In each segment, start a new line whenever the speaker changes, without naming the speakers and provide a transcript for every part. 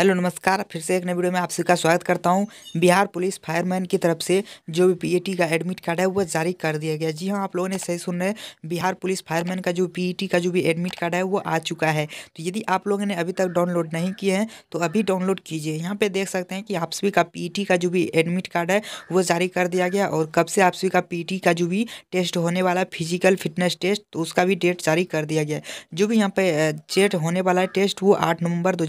hello नमस्कार फिर से एक नए वीडियो में आप सबका स्वागत करता हूं बिहार पुलिस फायरमैन की तरफ से जो भी पीएटी e का एडमिट कार्ड है वह जारी कर दिया गया जी हां आप लोगों ने सही सुन रहे हैं बिहार पुलिस फायरमैन का जो पीएटी e का जो भी एडमिट कार्ड है वो आ चुका है तो यदि आप लोगों ने अभी तक डाउनलोड नहीं किए हैं तो अभी डाउनलोड कीजिए यहाँ पर देख सकते हैं कि आप सभी का पी e का जो भी एडमिट कार्ड है वो जारी कर दिया गया और कब से आप सभी का पी का जो भी टेस्ट होने वाला फिजिकल फिटनेस टेस्ट तो उसका भी डेट जारी कर दिया गया जो भी यहाँ पर डेट होने वाला है टेस्ट वो आठ नवंबर दो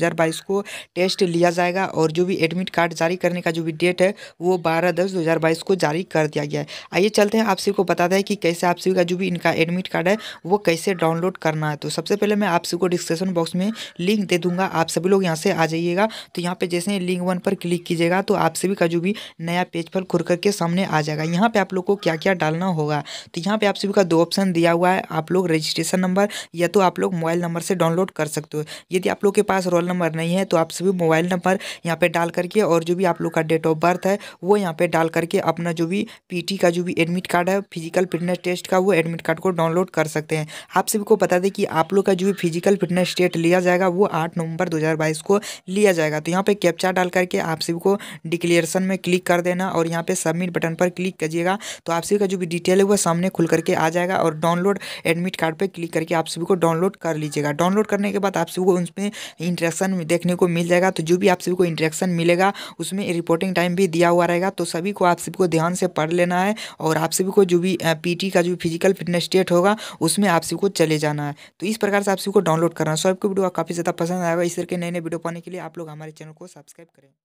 को टेस्ट लिया जाएगा और जो भी एडमिट कार्ड जारी करने का जो भी डेट है वो बारह दस दो को जारी कर दिया गया है आइए चलते हैं आप सभी को बताते हैं कि कैसे आप सभी का जो भी इनका एडमिट कार्ड है वो कैसे डाउनलोड करना है तो सबसे पहले मैं आप सभी को डिस्क्रिप्शन बॉक्स में लिंक दे दूंगा आप सभी लोग यहाँ से आ जाइएगा तो यहाँ पे जैसे लिंक वन पर क्लिक कीजिएगा तो आप सभी का जो भी नया पेज पर खुर करके सामने आ जाएगा यहाँ पे आप लोग को क्या क्या डालना होगा तो यहाँ पे आप सभी का दो ऑप्शन दिया हुआ है आप लोग रजिस्ट्रेशन नंबर या तो आप लोग मोबाइल नंबर से डाउनलोड कर सकते हो यदि आप लोग के पास रोल नंबर नहीं है तो आप भी मोबाइल नंबर यहाँ पे डाल करके और जो भी आप लोग का डेट ऑफ बर्थ है वो यहाँ पे डाल करके अपना जो भी पीटी का जो भी एडमिट कार्ड है फिजिकल फिटनेस टेस्ट का वो एडमिट कार्ड को डाउनलोड कर सकते हैं आप सभी को बता दें कि आप लोग का जो भी फिजिकल फिटनेस टेस्ट लिया जाएगा वो आठ नवंबर दो को लिया जाएगा तो यहाँ पर कैप्चा डाल करके आप सभी को डिक्लेरेशन में क्लिक कर देना और यहाँ पर सबमिट बटन पर क्लिक कीजिएगा तो आप सभी का जो भी डिटेल है वो सामने खुल करके आ जाएगा और डाउनलोड एडमिट कार्ड पर क्लिक करके आप सभी को डाउनलोड कर लीजिएगा डाउनलोड करने के बाद आप सभी को उसमें इंटरेक्शन देखने को मिल जाएगा तो जो भी आप सभी को इंट्रैक्शन मिलेगा उसमें रिपोर्टिंग टाइम भी दिया हुआ रहेगा तो सभी को आप सभी को ध्यान से पढ़ लेना है और आप सभी को जो भी पीटी का जो फिजिकल फिटनेस स्टेट होगा उसमें आप सभी को चले जाना है तो इस प्रकार से आप सभी को डाउनलोड करना है सो आपको वीडियो काफ़ी ज़्यादा पसंद आएगा इस तरह के नए नए वीडियो पाने के लिए आप लोग हमारे चैनल को सब्सक्राइब करें